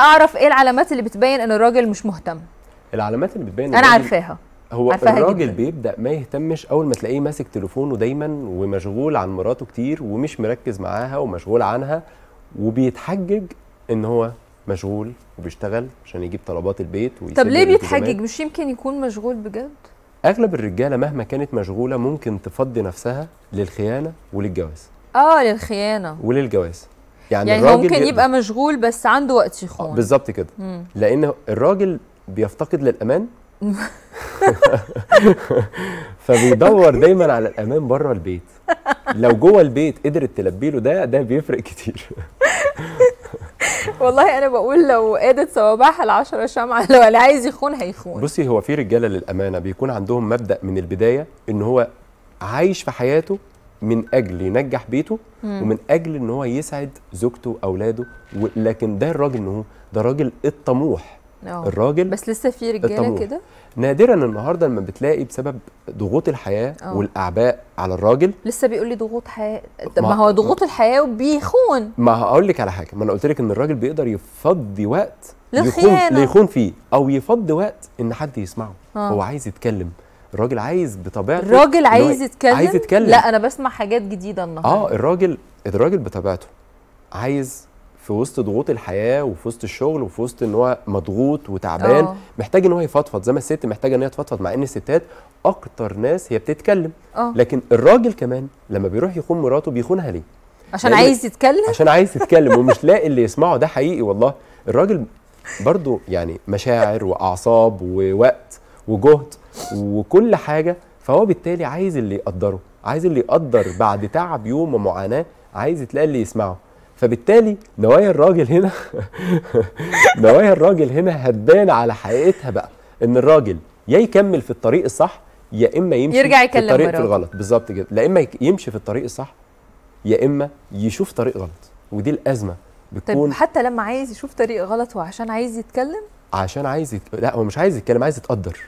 اعرف ايه العلامات اللي بتبين ان الراجل مش مهتم العلامات اللي بتبين انا عارفاها هو الراجل جداً. بيبدا ما يهتمش اول ما تلاقيه ماسك تليفونه دايما ومشغول عن مراته كتير ومش مركز معاها ومشغول عنها وبيتحجج ان هو مشغول وبيشتغل عشان يجيب طلبات البيت طب ليه بيتحجج مش يمكن يكون مشغول بجد اغلب الرجاله مهما كانت مشغوله ممكن تفضي نفسها للخيانه وللجواز اه للخيانه وللجواز يعني, يعني الراجل ممكن يبقى مشغول بس عنده وقت يخون آه، بالظبط كده مم. لان الراجل بيفتقد للامان فبيدور دايما على الامان بره البيت لو جوه البيت قدرت تلبي له ده ده بيفرق كتير والله انا بقول لو قادت صوابعها العشرة شمعة لو اللي عايز يخون هيخون بصي هو في رجاله للامانه بيكون عندهم مبدا من البدايه ان هو عايش في حياته من اجل ينجح بيته مم. ومن اجل ان هو يسعد زوجته واولاده لكن ده الراجل هو ده راجل الطموح أوه. الراجل بس لسه في رجاله كده نادرا النهارده لما بتلاقي بسبب ضغوط الحياه أوه. والاعباء على الراجل لسه بيقول لي ضغوط حياه ما, ما هو ضغوط الحياه وبيخون ما هقول لك على حاجه ما انا قلت لك ان الراجل بيقدر يفضي وقت للخيانه يخون, يخون فيه او يفضي وقت ان حد يسمعه أوه. هو عايز يتكلم الراجل عايز بطبيعته الراجل عايز يتكلم عايز يتكلم لا انا بسمع حاجات جديده النهارده اه الراجل الراجل بطبيعته عايز في وسط ضغوط الحياه وفي وسط الشغل وفي وسط ان هو مضغوط وتعبان أوه. محتاج ان هو يفضفض زي ما الست محتاجه ان هي تفضفض مع ان الستات اكتر ناس هي بتتكلم أوه. لكن الراجل كمان لما بيروح يخون مراته بيخونها ليه عشان عايز يتكلم عشان عايز يتكلم ومش لاقي اللي يسمعه ده حقيقي والله الراجل برضو يعني مشاعر واعصاب ووقت وجهد وكل حاجه فهو بالتالي عايز اللي يقدره عايز اللي يقدر بعد تعب يوم ومعاناه عايز تلاقي اللي يسمعه فبالتالي نوايا الراجل هنا نوايا الراجل هنا هتبان على حقيقتها بقى ان الراجل يا يكمل في الطريق الصح يا اما يمشي يرجع يكلم في الطريق في الغلط بالظبط كده لا اما يمشي في الطريق الصح يا اما يشوف طريق غلط ودي الازمه طيب، بتكون طيب حتى لما عايز يشوف طريق غلط وعشان عايز يتكلم عشان عايز يت... لا هو مش عايز يتكلم عايز يتقدر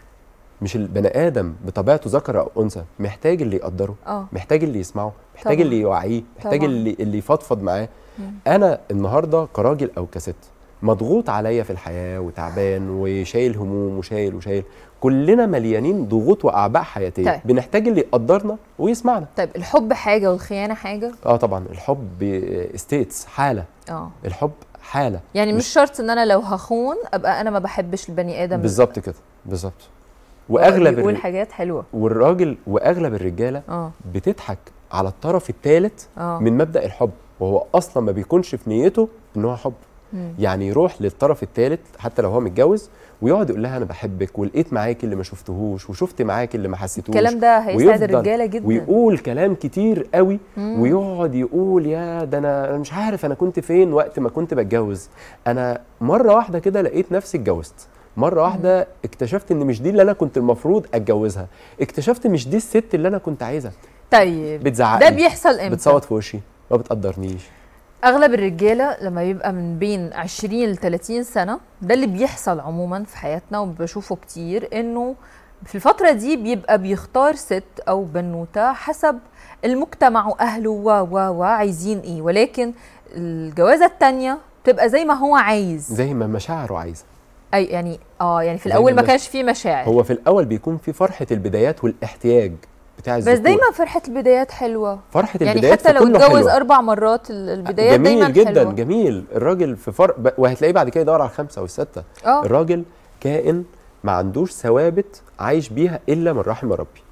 مش البني ادم بطبيعته ذكر او انثى محتاج اللي يقدره أوه. محتاج اللي يسمعه محتاج طبعا. اللي يوعيه محتاج طبعا. اللي اللي يفضفض معاه مم. انا النهارده كراجل او كست مضغوط عليا في الحياه وتعبان وشايل هموم وشايل وشايل كلنا مليانين ضغوط واعباء حياتيه طيب. بنحتاج اللي يقدرنا ويسمعنا طيب الحب حاجه والخيانه حاجه اه طبعا الحب ستيتس حاله اه الحب حاله يعني مش, مش شرط ان انا لو هخون ابقى انا ما بحبش البني ادم بالظبط كده بالظبط واغلب بيقول حاجات حلوه والراجل واغلب الرجاله آه. بتضحك على الطرف الثالث آه. من مبدا الحب وهو اصلا ما بيكونش في نيته ان هو حب مم. يعني يروح للطرف الثالث حتى لو هو متجوز ويقعد يقول لها انا بحبك ولقيت معاك اللي ما شفتهوش وشفت معاك اللي ما حسيتوش الكلام ده هيسعد الرجاله جدا ويقول كلام كتير قوي مم. ويقعد يقول يا ده انا مش عارف انا كنت فين وقت ما كنت بتجوز انا مره واحده كده لقيت نفسي اتجوزت مره واحده اكتشفت ان مش دي اللي انا كنت المفروض اتجوزها اكتشفت مش دي الست اللي انا كنت عايزها طيب بتزعقني ده بيحصل امتى بتصوت في وشي ما بتقدرنيش اغلب الرجاله لما يبقى من بين 20 ل 30 سنه ده اللي بيحصل عموما في حياتنا وبشوفه كتير انه في الفترة دي بيبقى بيختار ست أو بنوتة حسب المجتمع وأهله و و و عايزين إيه ولكن الجوازة التانية بتبقى زي ما هو عايز زي ما مشاعره عايزة اي يعني اه يعني في الاول ما كانش في مشاعر هو في الاول بيكون في فرحه البدايات والاحتياج بتاع الزيتون. بس دايما فرحه البدايات حلوه فرحه يعني البدايات حتى لو اتجوز اربع مرات البدايات جميل دايما جدا حلوة. جميل الراجل في فرق ب... وهتلاقيه بعد كده يدور على الخمسه والسته أوه. الراجل كائن ما عندوش ثوابت عايش بيها الا من رحم ربي